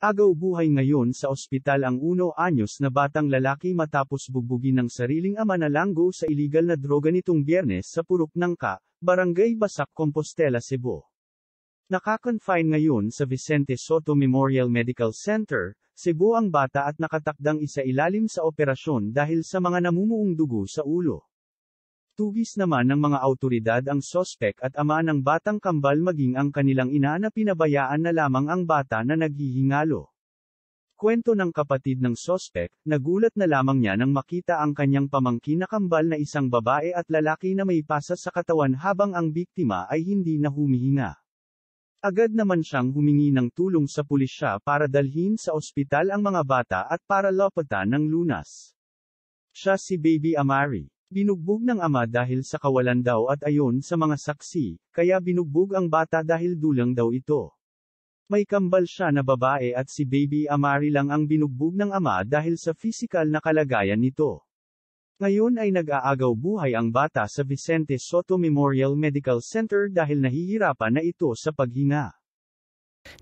Agaw buhay ngayon sa ospital ang uno anyos na batang lalaki matapos bubugin ng sariling ama na langgo sa iligal na droga nitong biyernes sa Purok ng Ka, Barangay Basak, Compostela, Cebu. Nakakonfine ngayon sa Vicente Soto Memorial Medical Center, Cebu ang bata at nakatakdang isa ilalim sa operasyon dahil sa mga namumuong dugo sa ulo. Tugis naman ng mga autoridad ang sospek at ama ng batang kambal maging ang kanilang ina na pinabayaan na lamang ang bata na naghihingalo. Kwento ng kapatid ng sospek, nagulat na lamang niya nang makita ang kanyang pamangkin na kambal na isang babae at lalaki na may pasa sa katawan habang ang biktima ay hindi na humihinga. Agad naman siyang humingi ng tulong sa pulisya para dalhin sa ospital ang mga bata at para lopatan ng lunas. Siya si Baby Amari. Binugbog ng ama dahil sa kawalan daw at ayon sa mga saksi, kaya binugbog ang bata dahil dulang daw ito. May kambal siya na babae at si baby Amari lang ang binugbog ng ama dahil sa physical na kalagayan nito. Ngayon ay nag-aagaw buhay ang bata sa Vicente Soto Memorial Medical Center dahil nahihirapan na ito sa paghinga.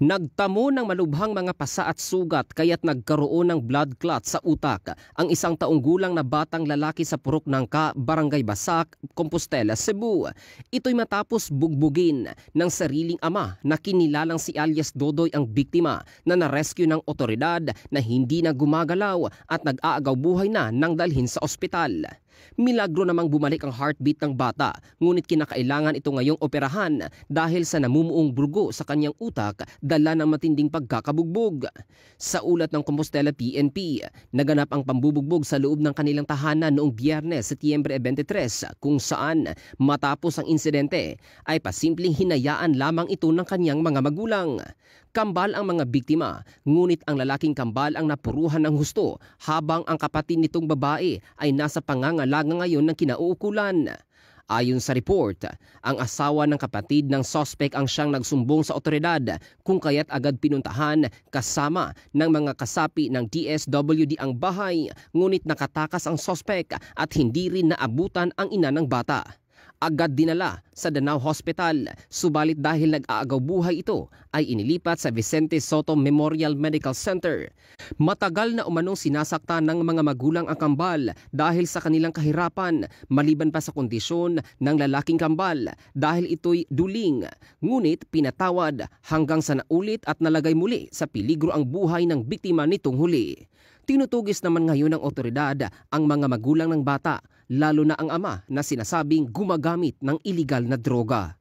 Nagtamo ng malubhang mga pasa at sugat kaya't nagkaroon ng blood clot sa utak ang isang taong gulang na batang lalaki sa Purok ng Ka, Barangay Basak, Compostela, Cebu. Ito'y matapos bugbugin ng sariling ama na kinilalang si alias Dodoy ang biktima na narescue ng otoridad na hindi na gumagalaw at nag-aagaw buhay na nang dalhin sa ospital. Milagro namang bumalik ang heartbeat ng bata ngunit kinakailangan ito ngayong operahan dahil sa namumuong burgo sa kanyang utak dala ng matinding pagkakabugbog. Sa ulat ng Compostela PNP, naganap ang pambubugbog sa loob ng kanilang tahanan noong biyernes, Setyembre 23 kung saan matapos ang insidente ay pasimpleng hinayaan lamang ito ng kanyang mga magulang. Kambal ang mga biktima, ngunit ang lalaking kambal ang napuruhan ng husto habang ang kapatid nitong babae ay nasa pangangalaga ngayon ng kinauukulan. Ayon sa report, ang asawa ng kapatid ng sospek ang siyang nagsumbong sa otoridad kung kaya't agad pinuntahan kasama ng mga kasapi ng DSWD ang bahay ngunit nakatakas ang sospek at hindi rin naabutan ang ina ng bata agad dinala sa Danao Hospital subalit dahil nag-aagaw buhay ito ay inilipat sa Vicente Soto Memorial Medical Center. Matagal na umanong sinasaktan ng mga magulang ang kambal dahil sa kanilang kahirapan maliban pa sa kondisyon ng lalaking kambal dahil ito'y duling. Ngunit pinatawad hanggang sa naulit at nalagay muli sa piligro ang buhay ng biktima nitong huli. Tinutugis naman ngayon ng otoridad ang mga magulang ng bata lalo na ang ama na sinasabing gumagamit ng iligal na droga.